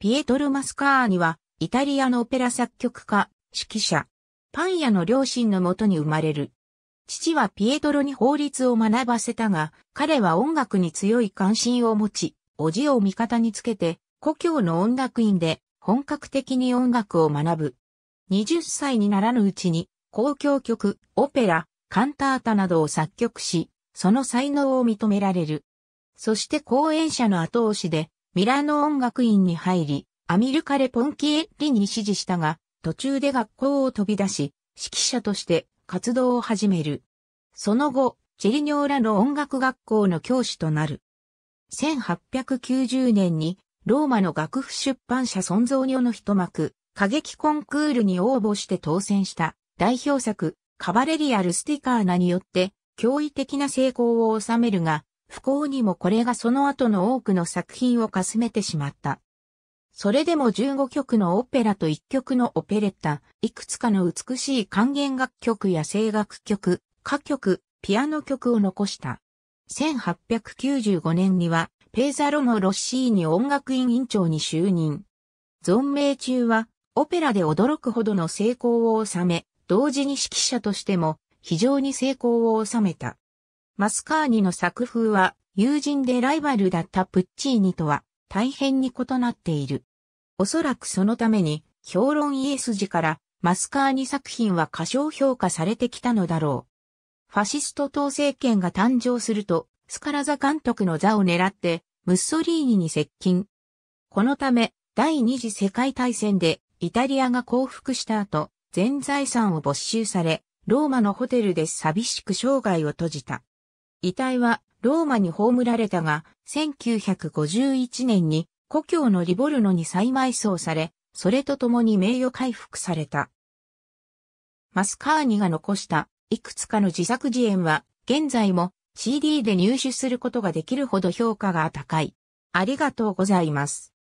ピエトル・マスカーニは、イタリアのオペラ作曲家、指揮者。パン屋の両親のもとに生まれる。父はピエトロに法律を学ばせたが、彼は音楽に強い関心を持ち、おじを味方につけて、故郷の音楽院で本格的に音楽を学ぶ。20歳にならぬうちに、公共曲、オペラ、カンタータなどを作曲し、その才能を認められる。そして講演者の後押しで、ミラノ音楽院に入り、アミルカレ・ポンキエッリに指示したが、途中で学校を飛び出し、指揮者として活動を始める。その後、チェリニョーラの音楽学校の教師となる。1890年に、ローマの楽譜出版社存蔵女の一幕、歌劇コンクールに応募して当選した代表作、カバレリア・ルスティカーナによって、驚異的な成功を収めるが、不幸にもこれがその後の多くの作品をかすめてしまった。それでも15曲のオペラと1曲のオペレッタ、いくつかの美しい管弦楽曲や声楽曲、歌曲、ピアノ曲を残した。1895年には、ペーザロのロッシーニ音楽院院長に就任。存命中は、オペラで驚くほどの成功を収め、同時に指揮者としても非常に成功を収めた。マスカーニの作風は友人でライバルだったプッチーニとは大変に異なっている。おそらくそのために評論家筋からマスカーニ作品は過小評価されてきたのだろう。ファシスト党政権が誕生するとスカラザ監督の座を狙ってムッソリーニに接近。このため第二次世界大戦でイタリアが降伏した後全財産を没収されローマのホテルで寂しく生涯を閉じた。遺体はローマに葬られたが、1951年に故郷のリボルノに再埋葬され、それと共に名誉回復された。マスカーニが残したいくつかの自作自演は、現在も CD で入手することができるほど評価が高い。ありがとうございます。